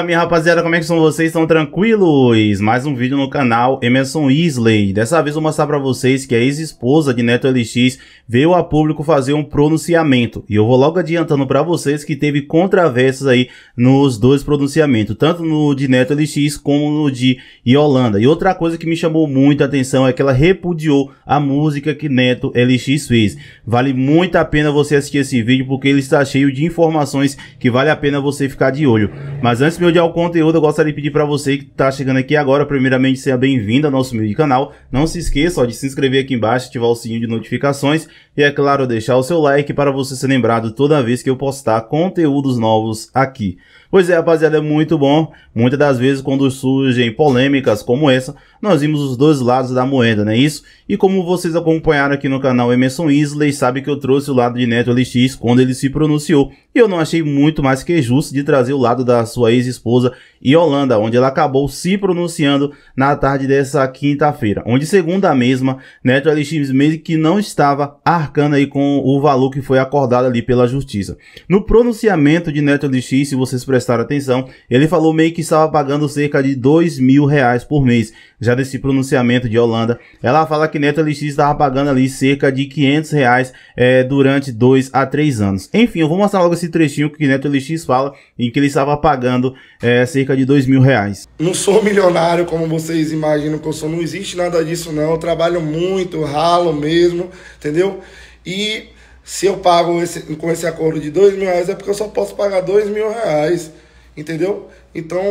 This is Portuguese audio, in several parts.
Fala minha rapaziada, como é que são vocês? Estão tranquilos? Mais um vídeo no canal Emerson Isley. Dessa vez vou mostrar pra vocês que a ex-esposa de Neto LX veio a público fazer um pronunciamento. E eu vou logo adiantando pra vocês que teve controvérsias aí nos dois pronunciamentos, tanto no de Neto LX como no de Yolanda. E outra coisa que me chamou muito a atenção é que ela repudiou a música que Neto LX fez. Vale muito a pena você assistir esse vídeo porque ele está cheio de informações que vale a pena você ficar de olho. Mas antes, meu odiar o conteúdo, eu gostaria de pedir para você que está chegando aqui agora, primeiramente, seja bem-vindo ao nosso meio de canal. Não se esqueça ó, de se inscrever aqui embaixo, ativar o sininho de notificações e, é claro, deixar o seu like para você ser lembrado toda vez que eu postar conteúdos novos aqui. Pois é, rapaziada, é muito bom. Muitas das vezes, quando surgem polêmicas como essa, nós vimos os dois lados da moeda, né? Isso. E como vocês acompanharam aqui no canal Emerson Isley, sabe que eu trouxe o lado de Neto LX quando ele se pronunciou. E eu não achei muito mais que justo de trazer o lado da sua ex-esposa Yolanda, onde ela acabou se pronunciando na tarde dessa quinta-feira. Onde, segundo a mesma, Neto LX mesmo que não estava arcando aí com o valor que foi acordado ali pela justiça. No pronunciamento de Neto LX, se vocês prestaram atenção, ele falou meio que estava pagando cerca de 2 mil reais por mês. Já desse pronunciamento de Holanda, ela fala que Neto LX estava pagando ali cerca de 500 reais é, durante 2 a 3 anos. Enfim, eu vou mostrar logo esse trechinho que Neto LX fala em que ele estava pagando é, cerca de 2 mil reais. Não sou milionário como vocês imaginam que eu sou, não existe nada disso não, eu trabalho muito, ralo mesmo, entendeu? E se eu pago esse, com esse acordo de dois mil reais, é porque eu só posso pagar dois mil reais. Entendeu? Então.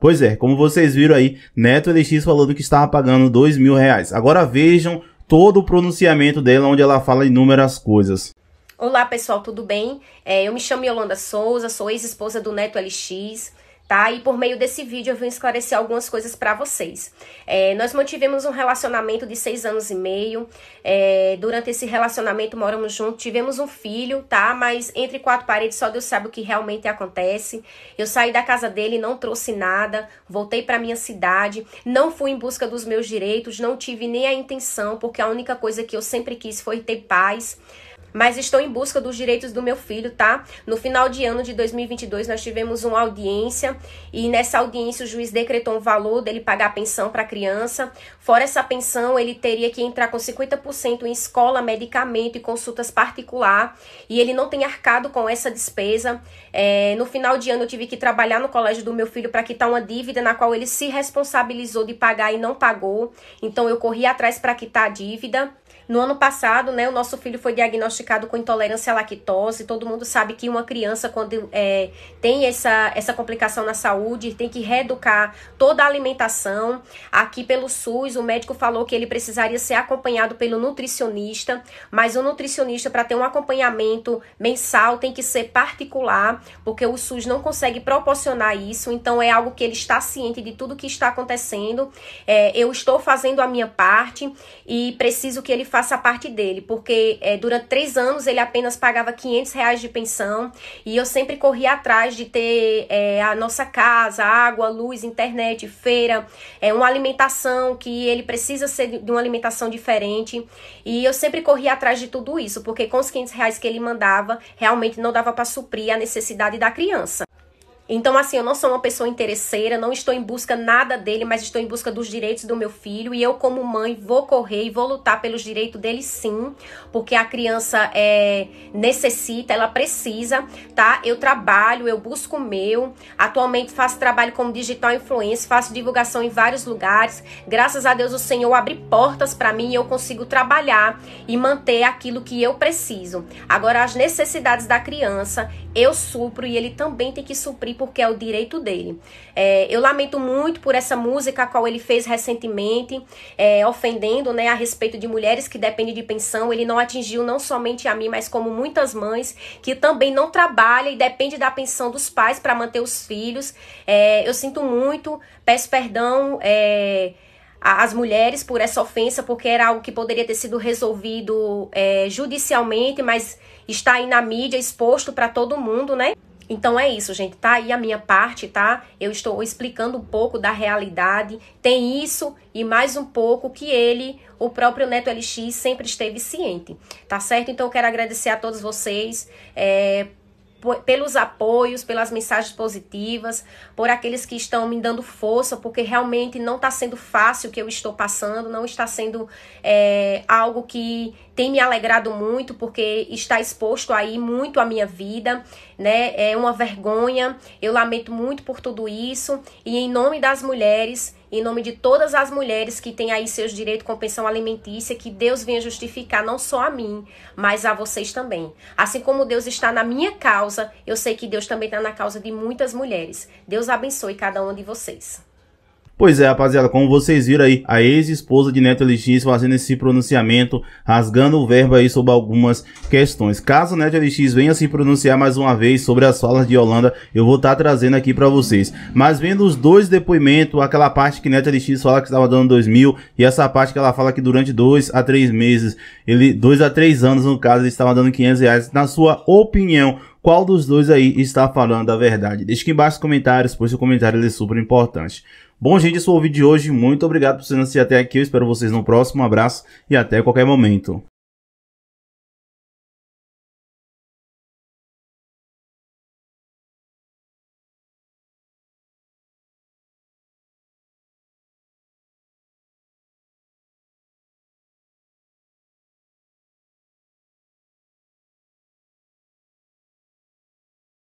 Pois é, como vocês viram aí, Neto LX falando que estava pagando dois mil reais. Agora vejam todo o pronunciamento dela, onde ela fala inúmeras coisas. Olá pessoal, tudo bem? É, eu me chamo Yolanda Souza, sou ex-esposa do Neto LX tá? E por meio desse vídeo eu vim esclarecer algumas coisas para vocês. É, nós mantivemos um relacionamento de seis anos e meio. É, durante esse relacionamento moramos juntos, tivemos um filho, tá? Mas entre quatro paredes só Deus sabe o que realmente acontece. Eu saí da casa dele, não trouxe nada, voltei para minha cidade, não fui em busca dos meus direitos, não tive nem a intenção, porque a única coisa que eu sempre quis foi ter paz mas estou em busca dos direitos do meu filho, tá? No final de ano de 2022 nós tivemos uma audiência e nessa audiência o juiz decretou um valor dele pagar a pensão para a criança. Fora essa pensão, ele teria que entrar com 50% em escola, medicamento e consultas particular e ele não tem arcado com essa despesa. É, no final de ano eu tive que trabalhar no colégio do meu filho para quitar uma dívida na qual ele se responsabilizou de pagar e não pagou. Então eu corri atrás para quitar a dívida. No ano passado, né, o nosso filho foi diagnosticado diagnosticado com intolerância à lactose. Todo mundo sabe que uma criança, quando é, tem essa, essa complicação na saúde, tem que reeducar toda a alimentação. Aqui pelo SUS, o médico falou que ele precisaria ser acompanhado pelo nutricionista, mas o nutricionista, para ter um acompanhamento mensal, tem que ser particular, porque o SUS não consegue proporcionar isso. Então, é algo que ele está ciente de tudo que está acontecendo. É, eu estou fazendo a minha parte e preciso que ele faça a parte dele, porque é, durante três anos ele apenas pagava 500 reais de pensão e eu sempre corria atrás de ter é, a nossa casa, água, luz, internet, feira, é, uma alimentação que ele precisa ser de uma alimentação diferente e eu sempre corria atrás de tudo isso porque com os 500 reais que ele mandava realmente não dava para suprir a necessidade da criança. Então, assim, eu não sou uma pessoa interesseira, não estou em busca nada dele, mas estou em busca dos direitos do meu filho. E eu, como mãe, vou correr e vou lutar pelos direitos dele sim, porque a criança é, necessita, ela precisa, tá? Eu trabalho, eu busco o meu. Atualmente faço trabalho como digital influencer, faço divulgação em vários lugares. Graças a Deus, o Senhor abre portas para mim e eu consigo trabalhar e manter aquilo que eu preciso. Agora, as necessidades da criança eu supro e ele também tem que suprir porque é o direito dele. É, eu lamento muito por essa música a qual ele fez recentemente, é, ofendendo né, a respeito de mulheres que dependem de pensão. Ele não atingiu não somente a mim, mas como muitas mães que também não trabalham e dependem da pensão dos pais para manter os filhos. É, eu sinto muito, peço perdão. É, as mulheres por essa ofensa, porque era algo que poderia ter sido resolvido é, judicialmente, mas está aí na mídia, exposto para todo mundo, né? Então é isso, gente, tá aí a minha parte, tá? Eu estou explicando um pouco da realidade. Tem isso e mais um pouco que ele, o próprio Neto LX, sempre esteve ciente, tá certo? Então eu quero agradecer a todos vocês é, pelos apoios, pelas mensagens positivas, por aqueles que estão me dando força, porque realmente não está sendo fácil o que eu estou passando, não está sendo é, algo que tem me alegrado muito, porque está exposto aí muito a minha vida, né? É uma vergonha, eu lamento muito por tudo isso, e em nome das mulheres em nome de todas as mulheres que têm aí seus direitos com pensão alimentícia, que Deus venha justificar não só a mim, mas a vocês também. Assim como Deus está na minha causa, eu sei que Deus também está na causa de muitas mulheres. Deus abençoe cada uma de vocês. Pois é, rapaziada, como vocês viram aí, a ex-esposa de Neto LX fazendo esse pronunciamento, rasgando o verbo aí sobre algumas questões. Caso Neto LX venha se pronunciar mais uma vez sobre as falas de Holanda, eu vou estar tá trazendo aqui para vocês. Mas vendo os dois depoimentos, aquela parte que Neto LX fala que estava dando 2 mil e essa parte que ela fala que durante 2 a 3 meses, ele 2 a 3 anos no caso, ele estava dando 500 reais. Na sua opinião, qual dos dois aí está falando a verdade? Deixa aqui embaixo nos comentários, pois o comentário é super importante. Bom, gente, esse foi o vídeo de hoje. Muito obrigado por vocês assistir até aqui. Eu espero vocês no próximo. Um abraço e até qualquer momento.